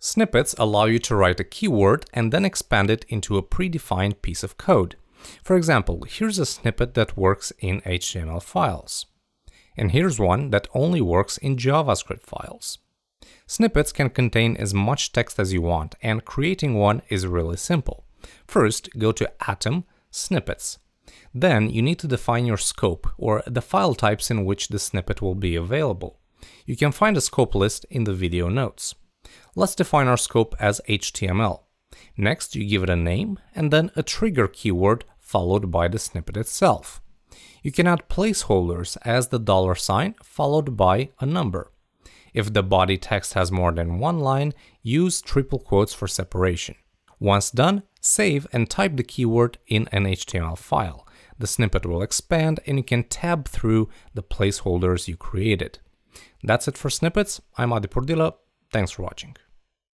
Snippets allow you to write a keyword and then expand it into a predefined piece of code. For example, here's a snippet that works in HTML files. And here's one that only works in JavaScript files. Snippets can contain as much text as you want, and creating one is really simple. First, go to Atom, Snippets. Then you need to define your scope, or the file types in which the snippet will be available. You can find a scope list in the video notes let's define our scope as HTML. Next, you give it a name and then a trigger keyword followed by the snippet itself. You can add placeholders as the dollar sign followed by a number. If the body text has more than one line, use triple quotes for separation. Once done, save and type the keyword in an HTML file. The snippet will expand and you can tab through the placeholders you created. That's it for snippets. I'm Adi Pordila. Thanks for watching.